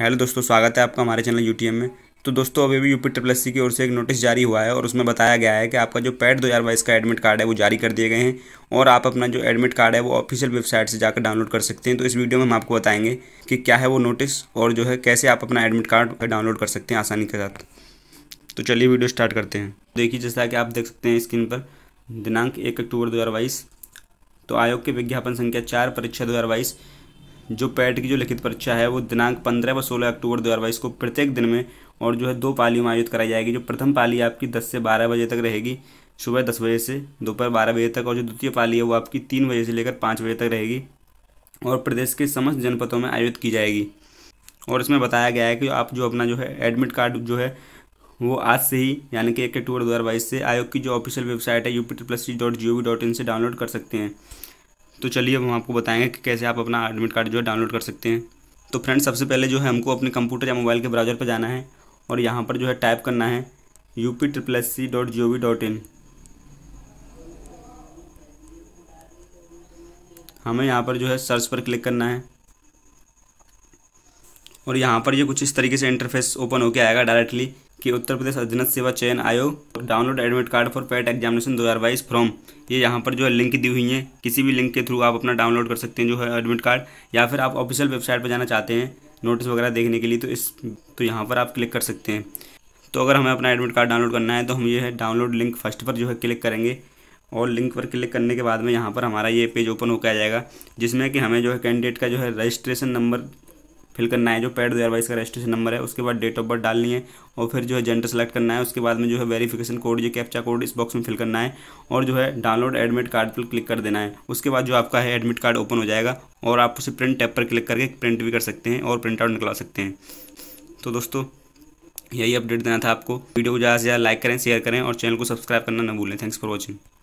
hello दोस्तों स्वागत है आपका हमारे चैनल यू में तो दोस्तों अभी भी यूपी ट्रिपल सी की ओर से एक नोटिस जारी हुआ है और उसमें बताया गया है कि आपका जो पैड 2022 का एडमिट कार्ड है वो जारी कर दिए गए हैं और आप अपना जो एडमिट कार्ड है वो ऑफिशियल वेबसाइट से जाकर डाउनलोड कर सकते हैं तो इस वीडियो में हम आपको बताएंगे कि क्या है वो नोटिस और जो है कैसे आप अपना एडमिट कार्ड डाउनलोड कर सकते हैं आसानी के साथ तो चलिए वीडियो स्टार्ट करते हैं देखिए जैसा कि आप देख सकते हैं स्क्रीन पर दिनांक एक अक्टूबर दो तो आयोग के विज्ञापन संख्या चार परीक्षा दो जो पैट की जो लिखित परीक्षा है वो दिनांक पंद्रह व सोलह अक्टूबर दो हज़ार बाईस को प्रत्येक दिन में और जो है दो पालियों में आयोजित कराई जाएगी जो प्रथम पाली आपकी दस से बारह बजे तक रहेगी सुबह दस बजे से दोपहर बारह बजे तक और जो द्वितीय पाली है वो आपकी तीन बजे से लेकर पाँच बजे तक रहेगी और प्रदेश के समस्त जनपदों में आयोजित की जाएगी और इसमें बताया गया है कि आप जो अपना जो है एडमिट कार्ड जो है वो आज से ही यानी कि एक अक्टूबर दो हज़ार बाईस से आयोग की जो ऑफिशियल वेबसाइट है U P plus C dot G O V dot in से डाउनलोड कर सकते हैं तो चलिए अब हम आपको बताएंगे कि कैसे आप अपना एडमिट कार्ड जो है डाउनलोड कर सकते हैं तो फ्रेंड्स सबसे पहले जो है हमको अपने कंप्यूटर या मोबाइल के ब्राउज़र पर जाना है और यहाँ पर जो है टाइप करना है U P triple S C dot G O V dot in हमें यहाँ पर जो है सर्च पर क्लिक करना है और यहाँ पर ये कुछ इस तरीके से इंटरफेस ओपन होकर आएगा डायरेक्टली कि उत्तर प्रदेश अधीनस्थ सेवा चयन आयोग download admit card for PET examination 2022 from ये यहाँ पर जो है लिंक दी हुई है किसी भी लिंक के थ्रू आप अपना डाउनलोड कर सकते हैं जो है एडमिट कार्ड या फिर आप ऑफिशियल वेबसाइट पर जाना चाहते हैं नोटिस वगैरह देखने के लिए तो इस तो यहाँ पर आप क्लिक कर सकते हैं तो अगर हमें अपना एडमिट कार्ड डाउनलोड करना है तो हम ये है डाउनलोड लिंक फर्स्ट पर जो है क्लिक करेंगे और लिंक पर क्लिक करने के बाद में यहाँ पर हमारा ये पेज ओपन होकर आ जाएगा जिसमें कि हमें जो है कैंडिडेट का जो है रजिस्ट्रेशन नंबर फिल करना है जो पैड दो हज़ार बाईस का रजिस्ट्रेशन नंबर है उसके बाद डेट ऑफ बर्थ डालनी है और फिर जो है जेंडर सेलेक्ट करना है उसके बाद में जो है वेरीफिकेशन कोड या कैप्चा कोड इस बॉक्स में फिल करना है और जो है डाउनलोड एडमिट कार्ड पर क्लिक कर देना है उसके बाद जो आपका है एडमिट कार्ड ओपन हो जाएगा और आप उसे प्रिंट टैप पर क्लिक करके प्रिंट भी कर सकते हैं और प्रिंट आउट निकला सकते हैं तो दोस्तों यही अपडेट देना था आपको वीडियो को ज़्यादा से ज़्यादा लाइक करें शेयर करें और चैनल को सब्सक्राइब करना ना भूलें थैंक्स फॉर वॉचिंग